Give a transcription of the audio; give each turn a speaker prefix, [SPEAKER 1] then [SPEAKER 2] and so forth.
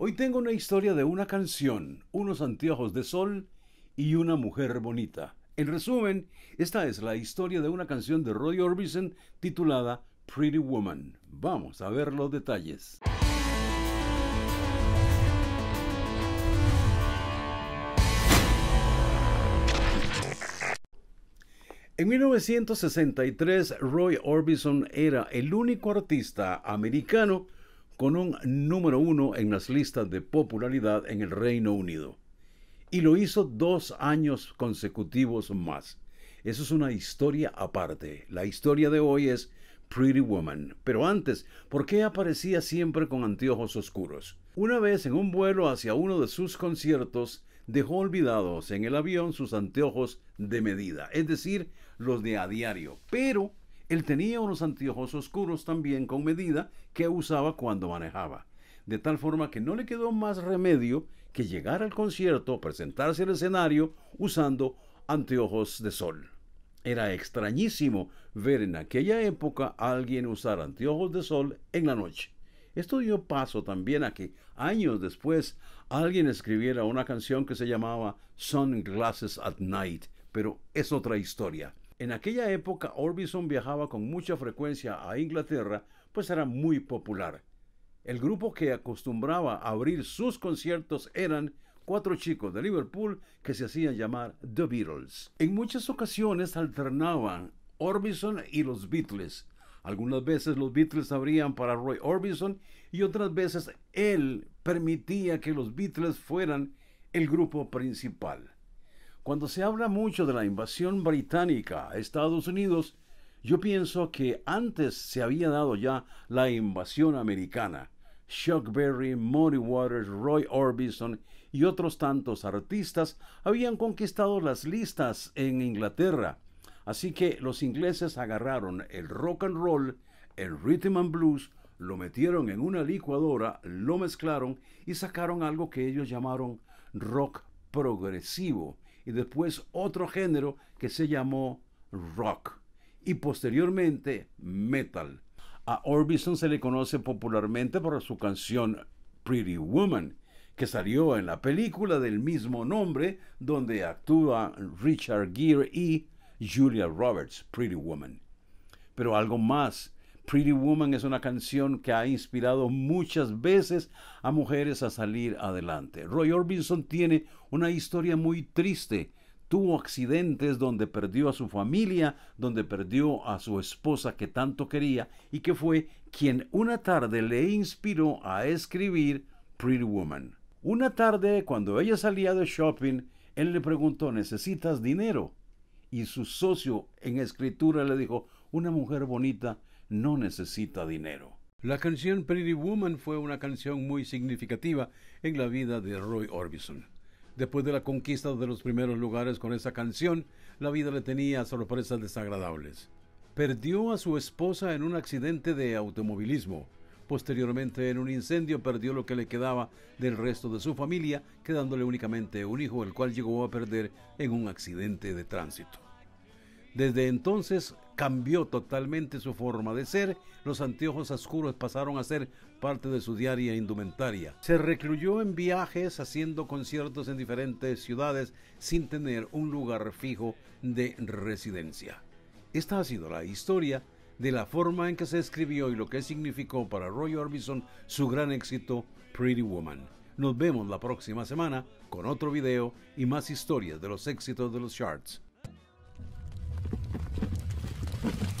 [SPEAKER 1] Hoy tengo una historia de una canción, unos anteojos de sol y una mujer bonita. En resumen, esta es la historia de una canción de Roy Orbison titulada Pretty Woman. Vamos a ver los detalles. En 1963, Roy Orbison era el único artista americano con un número uno en las listas de popularidad en el Reino Unido. Y lo hizo dos años consecutivos más. Eso es una historia aparte. La historia de hoy es Pretty Woman. Pero antes, ¿por qué aparecía siempre con anteojos oscuros? Una vez en un vuelo hacia uno de sus conciertos, dejó olvidados en el avión sus anteojos de medida, es decir, los de a diario. Pero él tenía unos anteojos oscuros también con medida que usaba cuando manejaba, de tal forma que no le quedó más remedio que llegar al concierto presentarse al escenario usando anteojos de sol. Era extrañísimo ver en aquella época a alguien usar anteojos de sol en la noche. Esto dio paso también a que años después alguien escribiera una canción que se llamaba Sunglasses at Night, pero es otra historia. En aquella época Orbison viajaba con mucha frecuencia a Inglaterra, pues era muy popular. El grupo que acostumbraba a abrir sus conciertos eran cuatro chicos de Liverpool que se hacían llamar The Beatles. En muchas ocasiones alternaban Orbison y los Beatles. Algunas veces los Beatles abrían para Roy Orbison y otras veces él permitía que los Beatles fueran el grupo principal. Cuando se habla mucho de la invasión británica a Estados Unidos, yo pienso que antes se había dado ya la invasión americana. Chuck Berry, Muddy Waters, Roy Orbison y otros tantos artistas habían conquistado las listas en Inglaterra. Así que los ingleses agarraron el rock and roll, el rhythm and blues, lo metieron en una licuadora, lo mezclaron y sacaron algo que ellos llamaron rock progresivo y después otro género que se llamó rock y posteriormente metal. A Orbison se le conoce popularmente por su canción Pretty Woman, que salió en la película del mismo nombre donde actúa Richard Gere y Julia Roberts, Pretty Woman. Pero algo más Pretty Woman es una canción que ha inspirado muchas veces a mujeres a salir adelante. Roy Orbison tiene una historia muy triste. Tuvo accidentes donde perdió a su familia, donde perdió a su esposa que tanto quería y que fue quien una tarde le inspiró a escribir Pretty Woman. Una tarde, cuando ella salía de shopping, él le preguntó, ¿necesitas dinero? Y su socio en escritura le dijo, una mujer bonita no necesita dinero. La canción Pretty Woman fue una canción muy significativa en la vida de Roy Orbison. Después de la conquista de los primeros lugares con esa canción, la vida le tenía sorpresas desagradables. Perdió a su esposa en un accidente de automovilismo. Posteriormente, en un incendio, perdió lo que le quedaba del resto de su familia, quedándole únicamente un hijo, el cual llegó a perder en un accidente de tránsito. Desde entonces cambió totalmente su forma de ser, los anteojos oscuros pasaron a ser parte de su diaria indumentaria. Se recluyó en viajes haciendo conciertos en diferentes ciudades sin tener un lugar fijo de residencia. Esta ha sido la historia de la forma en que se escribió y lo que significó para Roy Orbison su gran éxito Pretty Woman. Nos vemos la próxima semana con otro video y más historias de los éxitos de los charts. Thank you.